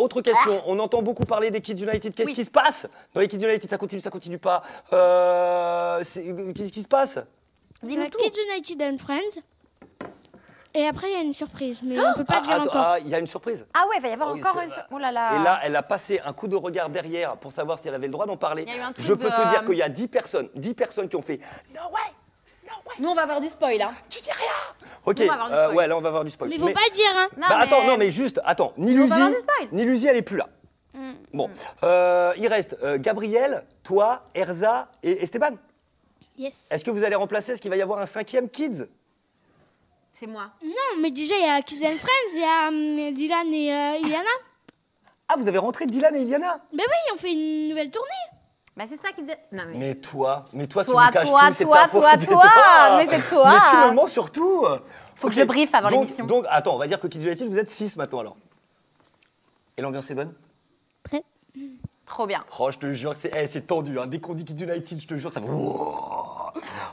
Autre question, ah. on entend beaucoup parler des Kids United. Qu'est-ce qui se passe dans les Kids United Ça continue, ça continue pas. Euh, qu'est-ce qui se passe dis euh, tout. Kids United and Friends. Et après, il y a une surprise, mais on oh peut pas dire ah, encore. ah, il y a une surprise. Ah ouais, il va y avoir encore une. surprise. Oh là là. Et là, elle a passé un coup de regard derrière pour savoir si elle avait le droit d'en parler. Je peux te dire euh, qu'il y a 10 personnes, 10 personnes qui ont fait Nous, on va avoir du spoil. là. Hein. Tu dis rien Ok, Euh, ouais, là on va avoir du spoil. Mais faut pas le dire, hein. Bah, non, mais- Attends, non, mais juste, attends, Niluzi, Niluzi elle est plus là. Mm, bon, mm. Euh, il reste euh, Gabriel, toi, Erza et Esteban. Yes. Est-ce que vous allez remplacer Est-ce qu'il va y avoir un cinquième Kids C'est moi. Non, mais déjà, il y a Kids and Friends, il y a hum, Dylan et euh, Iliana. Ah, vous avez rentré Dylan et Iliana Ben oui, on fait une nouvelle tournée. Mais bah, c'est ça qui dit. mais... toi, mais toi, tu me caches toi, tout, toi, toi, toi, toi, toi, mais c'est toi. Mais tu me mens surtout. Faut que je le briefe avant l'émission. Donc, attends, on va dire que qui United, vous êtes 6 maintenant alors. Et l'ambiance est bonne Très. Trop bien. Oh, je te jure que c'est eh, c'est tendu. Hein. Dès qu'on dit Kids United, je te jure que ça.